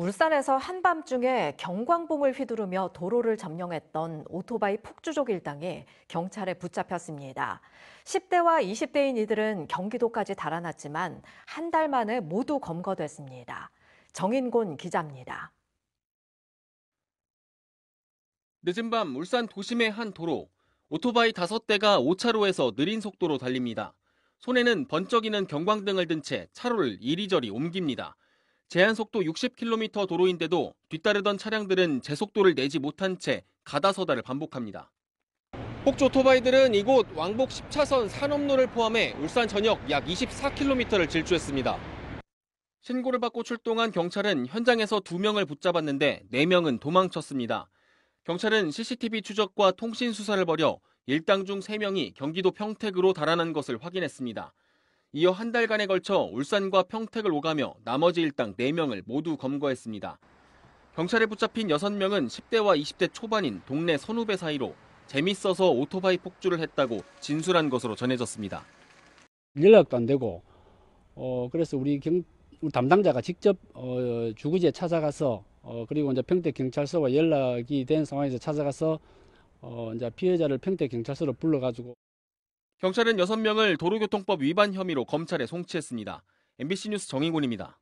울산에서 한밤중에 경광봉을 휘두르며 도로를 점령했던 오토바이 폭주족 일당이 경찰에 붙잡혔습니다. 10대와 20대인 이들은 경기도까지 달아났지만 한 달 만에 모두 검거됐습니다. 정인곤 기자입니다. 늦은 밤 울산 도심의 한 도로 오토바이 5대가 5차로에서 느린 속도로 달립니다. 손에는 번쩍이는 경광등을 든 채 차로를 이리저리 옮깁니다. 제한 속도 60km 도로인데도 뒤따르던 차량들은 제속도를 내지 못한 채 가다서다를 반복합니다. 폭주 오토바이들은 이곳 왕복 10차선 산업로를 포함해 울산 전역 약 24km를 질주했습니다. 신고를 받고 출동한 경찰은 현장에서 2명을 붙잡았는데 4명은 도망쳤습니다. 경찰은 CCTV 추적과 통신 수사를 벌여 일당 중 3명이 경기도 평택으로 달아난 것을 확인했습니다. 이어 한 달간에 걸쳐 울산과 평택을 오가며 나머지 일당 4명을 모두 검거했습니다. 경찰에 붙잡힌 6명은 10대와 20대 초반인 동네 선후배 사이로 재밌어서 오토바이 폭주를 했다고 진술한 것으로 전해졌습니다. 연락도 안 되고 어 그래서 우리 경 담당자가 직접 어주구지에 찾아가서 어 그리고 이제 평택 경찰서와 연락이 된 상황에서 찾아가서 어 이제 피해자를 평택 경찰서로 불러 가지고 경찰은 6명을 도로교통법 위반 혐의로 검찰에 송치했습니다. MBC 뉴스 정인곤입니다.